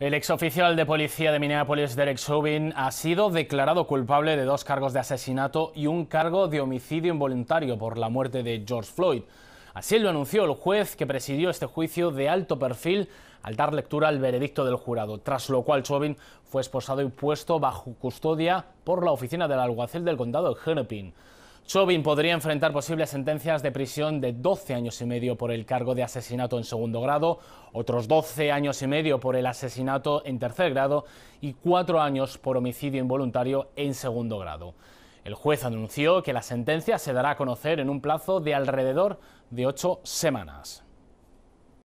El oficial de policía de Minneapolis, Derek Chauvin, ha sido declarado culpable de dos cargos de asesinato y un cargo de homicidio involuntario por la muerte de George Floyd. Así lo anunció el juez que presidió este juicio de alto perfil al dar lectura al veredicto del jurado, tras lo cual Chauvin fue esposado y puesto bajo custodia por la oficina del alguacil del condado de Hennepin. Chauvin podría enfrentar posibles sentencias de prisión de 12 años y medio por el cargo de asesinato en segundo grado, otros 12 años y medio por el asesinato en tercer grado y 4 años por homicidio involuntario en segundo grado. El juez anunció que la sentencia se dará a conocer en un plazo de alrededor de 8 semanas.